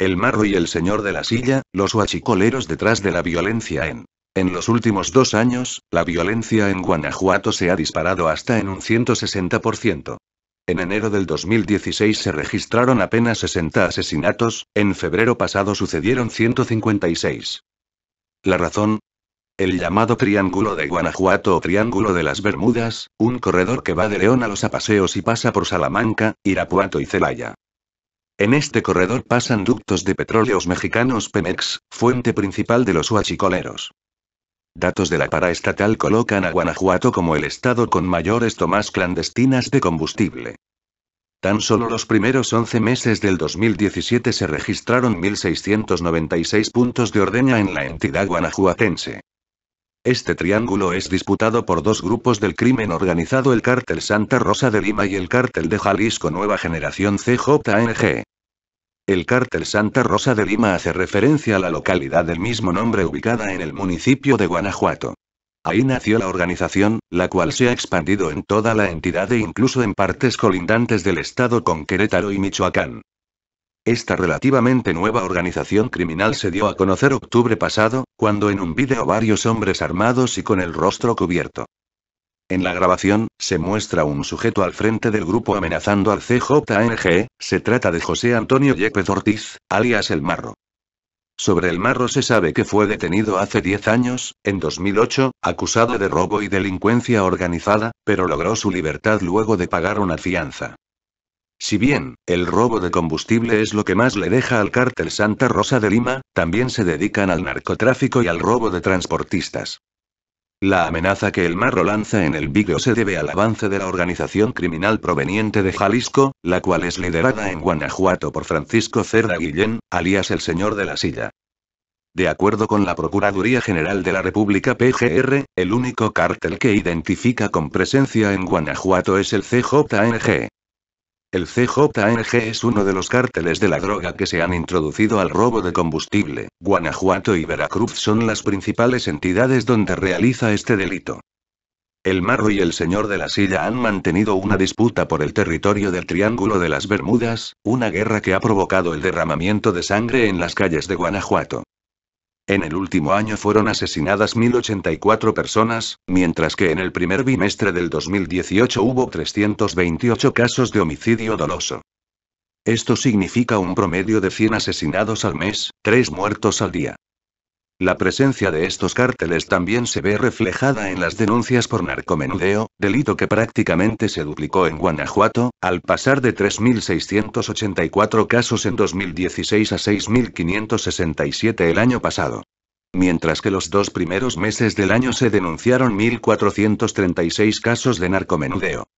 El marro y el señor de la silla, los huachicoleros detrás de la violencia en. En los últimos dos años, la violencia en Guanajuato se ha disparado hasta en un 160%. En enero del 2016 se registraron apenas 60 asesinatos, en febrero pasado sucedieron 156. La razón, el llamado Triángulo de Guanajuato o Triángulo de las Bermudas, un corredor que va de León a los Apaseos y pasa por Salamanca, Irapuato y Celaya. En este corredor pasan ductos de petróleos mexicanos Pemex, fuente principal de los huachicoleros. Datos de la paraestatal colocan a Guanajuato como el estado con mayores tomas clandestinas de combustible. Tan solo los primeros 11 meses del 2017 se registraron 1.696 puntos de ordeña en la entidad guanajuatense. Este triángulo es disputado por dos grupos del crimen organizado el cártel Santa Rosa de Lima y el cártel de Jalisco Nueva Generación CJNG. El cártel Santa Rosa de Lima hace referencia a la localidad del mismo nombre ubicada en el municipio de Guanajuato. Ahí nació la organización, la cual se ha expandido en toda la entidad e incluso en partes colindantes del estado con Querétaro y Michoacán. Esta relativamente nueva organización criminal se dio a conocer octubre pasado, cuando en un vídeo varios hombres armados y con el rostro cubierto. En la grabación, se muestra un sujeto al frente del grupo amenazando al CJNG, se trata de José Antonio Yepes Ortiz, alias El Marro. Sobre El Marro se sabe que fue detenido hace 10 años, en 2008, acusado de robo y delincuencia organizada, pero logró su libertad luego de pagar una fianza. Si bien, el robo de combustible es lo que más le deja al cártel Santa Rosa de Lima, también se dedican al narcotráfico y al robo de transportistas. La amenaza que el marro lanza en el vídeo se debe al avance de la organización criminal proveniente de Jalisco, la cual es liderada en Guanajuato por Francisco Cerda Guillén, alias el señor de la silla. De acuerdo con la Procuraduría General de la República PGR, el único cártel que identifica con presencia en Guanajuato es el CJNG. El CJNG es uno de los cárteles de la droga que se han introducido al robo de combustible. Guanajuato y Veracruz son las principales entidades donde realiza este delito. El Marro y el Señor de la Silla han mantenido una disputa por el territorio del Triángulo de las Bermudas, una guerra que ha provocado el derramamiento de sangre en las calles de Guanajuato. En el último año fueron asesinadas 1.084 personas, mientras que en el primer bimestre del 2018 hubo 328 casos de homicidio doloso. Esto significa un promedio de 100 asesinados al mes, 3 muertos al día. La presencia de estos cárteles también se ve reflejada en las denuncias por narcomenudeo, delito que prácticamente se duplicó en Guanajuato, al pasar de 3.684 casos en 2016 a 6.567 el año pasado. Mientras que los dos primeros meses del año se denunciaron 1.436 casos de narcomenudeo.